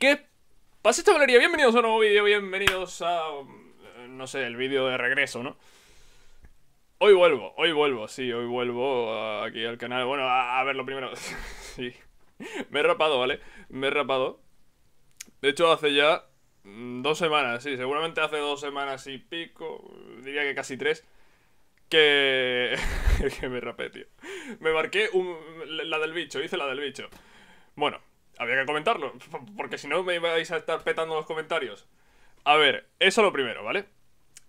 qué pasa esta Bienvenidos a un nuevo vídeo, bienvenidos a... Mm, no sé, el vídeo de regreso, ¿no? Hoy vuelvo, hoy vuelvo, sí, hoy vuelvo aquí al canal. Bueno, a, ver lo primero. sí. Me he rapado, ¿vale? Me he rapado. De hecho, hace ya mm, dos semanas, sí, seguramente hace dos semanas y pico, diría que casi tres, que, que me rapé, tío. Me marqué la del bicho, hice la del bicho. Bueno, había que comentarlo, porque si no me ibais a estar petando los comentarios. A ver, eso lo primero, ¿vale?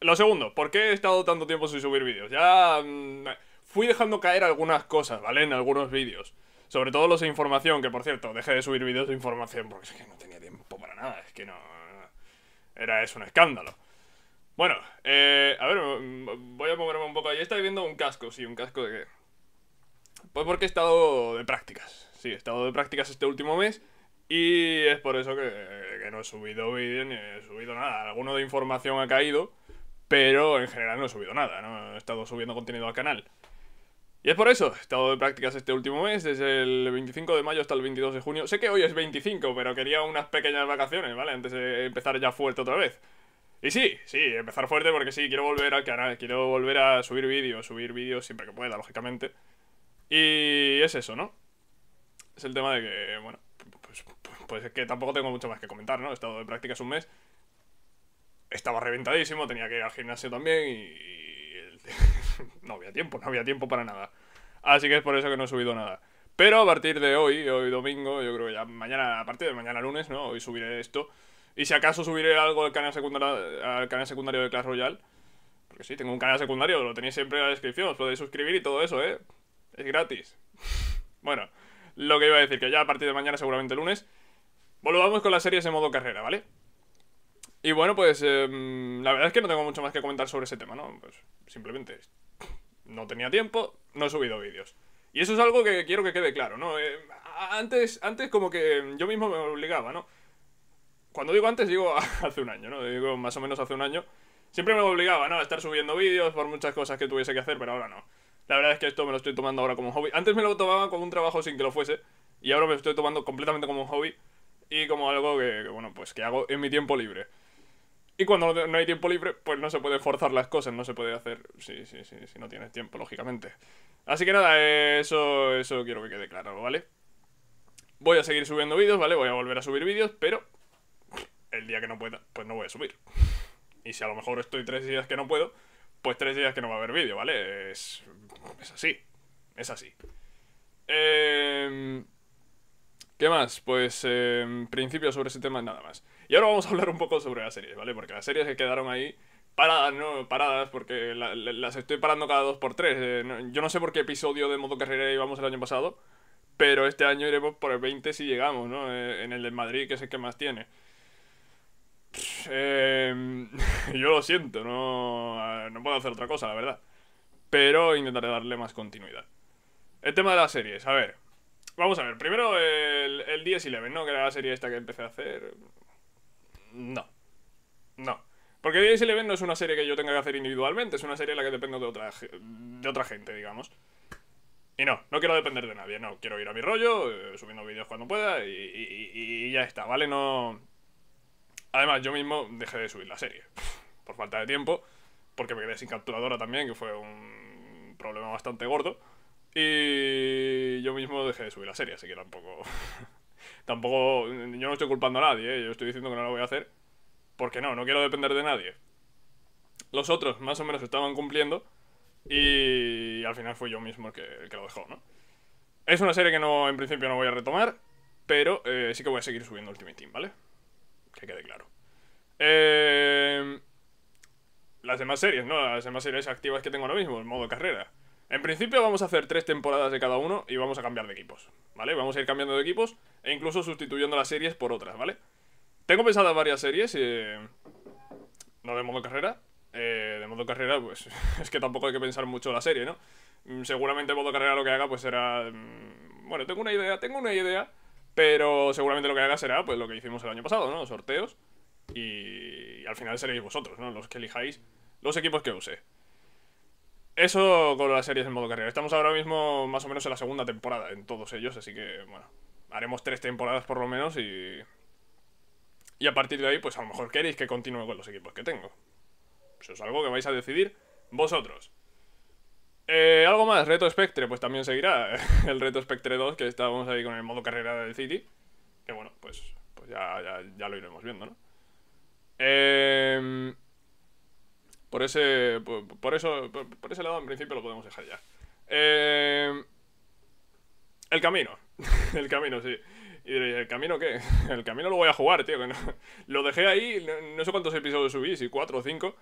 Lo segundo, ¿por qué he estado tanto tiempo sin subir vídeos? Ya mm, fui dejando caer algunas cosas, ¿vale? En algunos vídeos. Sobre todo los de información, que por cierto, dejé de subir vídeos de información porque es que no tenía tiempo para nada, es que no... Era eso un escándalo. Bueno, eh, a ver, mm, voy a moverme un poco ahí. Estáis viendo un casco, sí, un casco de pues porque he estado de prácticas. Sí, he estado de prácticas este último mes. Y es por eso que, no he subido vídeo ni he subido nada. Alguno de información ha caído, pero en general no he subido nada. No he estado subiendo contenido al canal. Y es por eso, he estado de prácticas este último mes, desde el 25 de mayo hasta el 22 de junio. Sé que hoy es 25, pero quería unas pequeñas vacaciones, ¿vale? Antes de empezar ya fuerte otra vez. Y sí, sí, empezar fuerte porque sí, quiero volver al canal, quiero volver a subir vídeos, subir vídeos siempre que pueda, lógicamente. Y es eso, ¿no? Es el tema de que, bueno, pues, pues, pues, es que tampoco tengo mucho más que comentar, ¿no? He estado de prácticas un mes, estaba reventadísimo, tenía que ir al gimnasio también y... no había tiempo, no había tiempo para nada. Así que es por eso que no he subido nada. Pero a partir de hoy, hoy domingo, yo creo que ya mañana, a partir de mañana lunes, ¿no? Hoy subiré esto. Y si acaso subiré algo al canal secundario, al canal secundario de Clash Royale. Porque sí, tengo un canal secundario, lo tenéis siempre en la descripción, os podéis suscribir y todo eso, ¿eh? Es gratis. bueno, lo que iba a decir, que ya a partir de mañana, seguramente lunes, volvamos con las series en modo carrera, ¿vale? Y bueno, pues em, la verdad es que no tengo mucho más que comentar sobre ese tema, ¿no? Pues simplemente no tenía tiempo, no he subido vídeos. Y eso es algo que quiero que quede claro, ¿no? Eh, antes, antes como que yo mismo me obligaba, ¿no? Cuando digo antes, digo hace un año, ¿no? Digo más o menos hace un año. Siempre me obligaba, ¿no? A estar subiendo vídeos por muchas cosas que tuviese que hacer, pero ahora no. La verdad es que esto me lo estoy tomando ahora como un hobby. Antes me lo tomaba como un trabajo sin que lo fuese. Y ahora me lo estoy tomando completamente como un hobby. Y como algo que, bueno, pues que hago en mi tiempo libre. Y cuando no hay tiempo libre, pues no se puede forzar las cosas, no se puede hacer si, sí, sí, sí, no tienes tiempo, lógicamente. Así que nada, eso, eso quiero que quede claro, ¿vale? Voy a seguir subiendo vídeos, ¿vale? Voy a volver a subir vídeos, pero el día que no pueda, pues no voy a subir. Y si a lo mejor estoy tres días que no puedo, pues tres días que no va a haber vídeo, ¿vale? Es es así. Es así. Eh, ¿Qué más? Pues eh, principio sobre ese tema nada más. Y ahora vamos a hablar un poco sobre las series, ¿vale? Porque las series que quedaron ahí paradas, ¿no? Paradas, porque las estoy parando cada dos por tres. Eh, yo no sé por qué episodio de modo carrera íbamos el año pasado, pero este año iremos por el 20 si llegamos, ¿no? Eh, en el de Madrid, que es el que más tiene. Em, yo lo siento, no, no puedo hacer otra cosa, la verdad pero intentaré darle más continuidad. El tema de las series, a ver. Vamos a ver, primero el, el y 11 ¿no? Que era la serie esta que empecé a hacer. No. No. Porque DS11 no es una serie que yo tenga que hacer individualmente, es una serie en la que dependo de otra, de otra gente, digamos. Y no, no quiero depender de nadie, no. Quiero ir a mi rollo, eh, subiendo vídeos cuando pueda y, y, y, ya está, ¿vale? No. Además, yo mismo dejé de subir la serie. Por falta de tiempo porque me quedé sin capturadora también, que fue un problema bastante gordo. Y yo mismo dejé de subir la serie, así que tampoco. tampoco. Yo no estoy culpando a nadie, ¿eh? yo estoy diciendo que no lo voy a hacer. Porque no, no quiero depender de nadie. Los otros más o menos estaban cumpliendo. Y al final fue yo mismo el que, lo dejó, ¿no? Es una serie que no, en principio no voy a retomar. Pero eh, sí que voy a seguir subiendo Ultimate Team, ¿vale? Que quede claro. Eh, las demás series, ¿no? Las demás series activas que tengo ahora mismo, el modo carrera. En principio vamos a hacer tres temporadas de cada uno y vamos a cambiar de equipos, ¿vale? Vamos a ir cambiando de equipos e incluso sustituyendo las series por otras, ¿vale? Tengo pensadas varias series, eh, no de modo carrera. Eh, de modo carrera, pues es que tampoco hay que pensar mucho la serie, ¿no? Mm, seguramente modo carrera lo que haga pues será... Mm, bueno, tengo una idea, tengo una idea, pero seguramente lo que haga será pues lo que hicimos el año pasado, ¿no? Sorteos. Y, y al final seréis vosotros, ¿no? Los que elijáis los equipos que use. Eso con las series en modo carrera. Estamos ahora mismo más o menos en la segunda temporada en todos ellos, así que bueno, haremos tres temporadas por lo menos y... Y a partir de ahí, pues a lo mejor queréis que continúe con los equipos que tengo. Eso es algo que vais a decidir vosotros. Eh, algo más, Reto Spectre, pues también seguirá el Reto Spectre 2, que estábamos ahí con el modo carrera del City. Que bueno, pues, pues ya, ya lo iremos viendo, ¿no? Eh... Por ese, por, eso, por, ese lado en principio lo podemos dejar ya. Eh, el camino, el camino, sí. Y diréis, ¿el camino qué? El camino lo voy a jugar, tío. lo dejé ahí, no, sé cuántos episodios subí, si cuatro o cinco.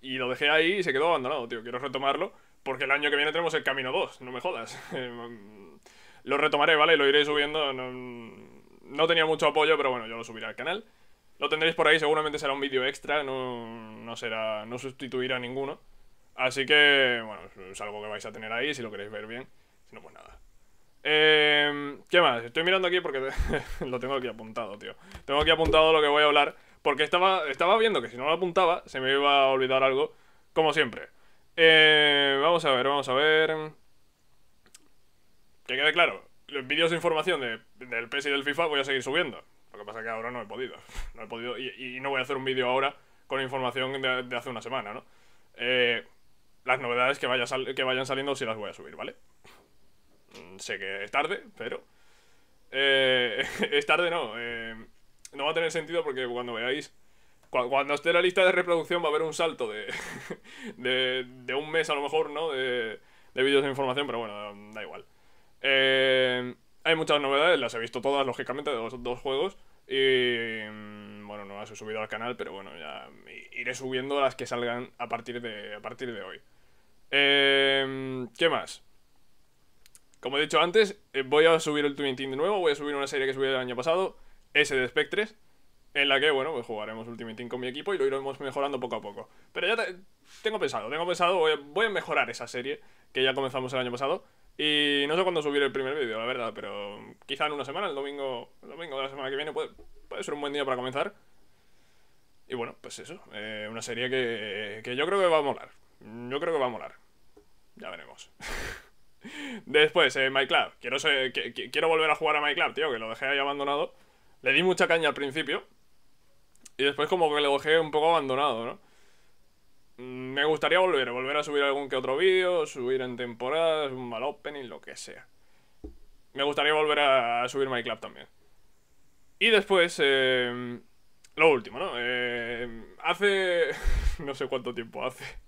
Y lo dejé ahí y se quedó abandonado, tío. Quiero retomarlo porque el año que viene tenemos el camino 2, no me jodas. Eh, mm, lo retomaré, ¿vale? Lo iré subiendo. no tenía mucho apoyo, pero bueno, yo lo subiré al canal. Lo tendréis por ahí, seguramente será un vídeo extra, no, será, no sustituirá ninguno. Así que, bueno, es algo que vais a tener ahí si lo queréis ver bien. Si no, pues nada. Em, ¿Qué más? Estoy mirando aquí porque lo tengo aquí apuntado, tío. Tengo aquí apuntado lo que voy a hablar. Porque estaba, estaba viendo que si no lo apuntaba, se me iba a olvidar algo, como siempre. Eh, vamos a ver, vamos a ver. Que quede claro, los vídeos de información del PS y del FIFA voy a seguir subiendo. Lo que pasa es que ahora no he podido. No he podido y, no voy a hacer un vídeo ahora con información de, hace una semana, ¿no? Eh, las novedades que, vaya que vayan saliendo sí las voy a subir, ¿vale? Mm, sé que es tarde, pero... Eh, es tarde, no. Eh, no va a tener sentido porque cuando veáis... Cuando esté la lista de reproducción va a haber un salto de, de, de un mes a lo mejor, ¿no? De, de vídeos de información, pero bueno, da igual. Eh, hay muchas novedades, las he visto todas, lógicamente, de los dos juegos. Y mm, bueno, no las he subido al canal, pero bueno, ya iré subiendo las que salgan a partir de, a partir de hoy. Eh, ¿Qué más? Como he dicho antes, eh, voy a subir el Twin Team de nuevo, voy a subir una serie que subí el año pasado, S de Spectres, en la que, bueno, pues jugaremos Ultimate Team con mi equipo y lo iremos mejorando poco a poco. Pero ya tengo pensado, tengo pensado, voy a mejorar esa serie que ya comenzamos el año pasado, y no sé cuándo subiré el primer vídeo, la verdad, pero quizá en una semana, el domingo, domingo de la semana que viene, puede, ser un buen día para comenzar. Y bueno, pues eso, eh, una serie que, que yo creo que va a molar. Yo creo que va a molar. Ya veremos. Después, eh, MyClub. Quiero, quiero volver a jugar a MyClub, tío, que lo dejé ahí abandonado. Le di mucha caña al principio. Y después como que lo dejé un poco abandonado, ¿no? Me gustaría volver, volver a subir algún que otro vídeo, subir en temporadas, un mal opening, lo que sea. Me gustaría volver a subir MyClub también. Y después, eh, lo último, ¿no? Eh, hace... no sé cuánto tiempo hace.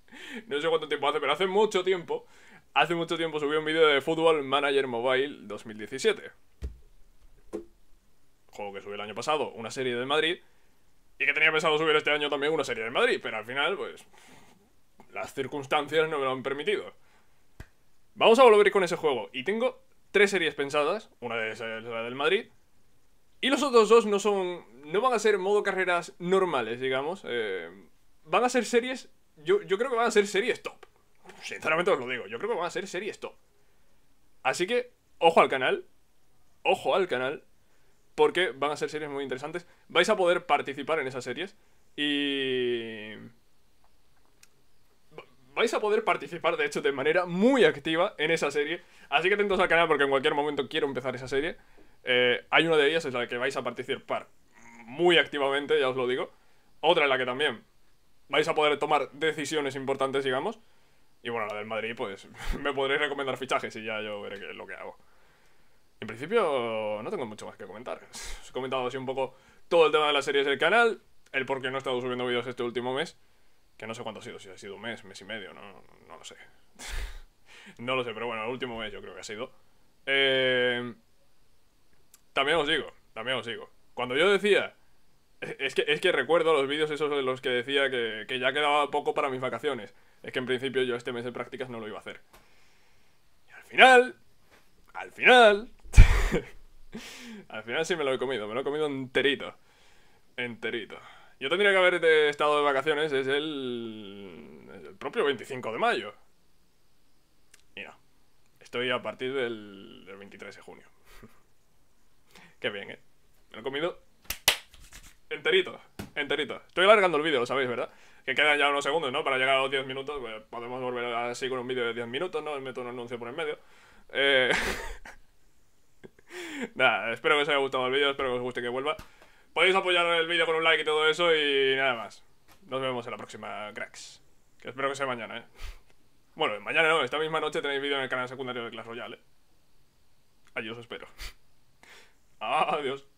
No sé cuánto tiempo hace, pero hace mucho tiempo. Hace mucho tiempo subí un vídeo de Football Manager Mobile 2017. Juego que subí el año pasado, una serie de Madrid. Y que tenía pensado subir este año también una serie de Madrid. Pero al final, pues las circunstancias no me lo han permitido. Vamos a volver con ese juego. Y tengo tres series pensadas. Una de esas es la del Madrid. Y los otros dos no son. No van a ser modo carreras normales, digamos. Eh, van a ser series. Yo, yo creo que van a ser series top. Sinceramente os lo digo. Yo creo que van a ser series top. Así que, ojo al canal. Ojo al canal. Porque van a ser series muy interesantes. Vais a poder participar en esas series. Y vais a poder participar, de hecho, de manera muy activa en esa serie. Así que atentos al canal porque en cualquier momento quiero empezar esa serie. Eh, hay una de ellas es la que vais a participar muy activamente, ya os lo digo. Otra en la que también vais a poder tomar decisiones importantes, digamos. Y bueno, la del Madrid, pues me podréis recomendar fichajes y ya yo veré qué lo que hago. En principio, no tengo mucho más que comentar. Os he comentado así un poco todo el tema de las series del canal, el por qué no he estado subiendo vídeos este último mes. Que no sé cuánto ha sido, si ha sido un mes, mes y medio, no, no lo sé. no lo sé, pero bueno, el último mes yo creo que ha sido. Eh, también os digo, también os digo. Cuando yo decía es que, es que, recuerdo los vídeos esos de los que decía que, que, ya quedaba poco para mis vacaciones. Es que en principio yo este mes de prácticas no lo iba a hacer. Y al final, al final, al final sí me lo he comido, me lo he comido enterito. Enterito. Yo tendría que haber estado de vacaciones, es el, el propio 25 de mayo. Y no, estoy a partir del, del 23 de junio. Qué bien, ¿eh? Me he comido enterito, enterito. Estoy alargando el vídeo, lo sabéis, ¿verdad? Que quedan ya unos segundos, ¿no? Para llegar a los 10 minutos, pues, podemos volver así con un vídeo de 10 minutos, ¿no? Meto un anuncio por en medio. Eh... Nada, espero que os haya gustado el vídeo, espero que os guste que vuelva. Podéis apoyar el vídeo con un like y todo eso y nada más. Nos vemos en la próxima, cracks. Que espero que sea mañana, ¿eh? Bueno, mañana no, esta misma noche tenéis vídeo en el canal secundario de Clash Royale, ¿eh? Allí os espero. Adiós.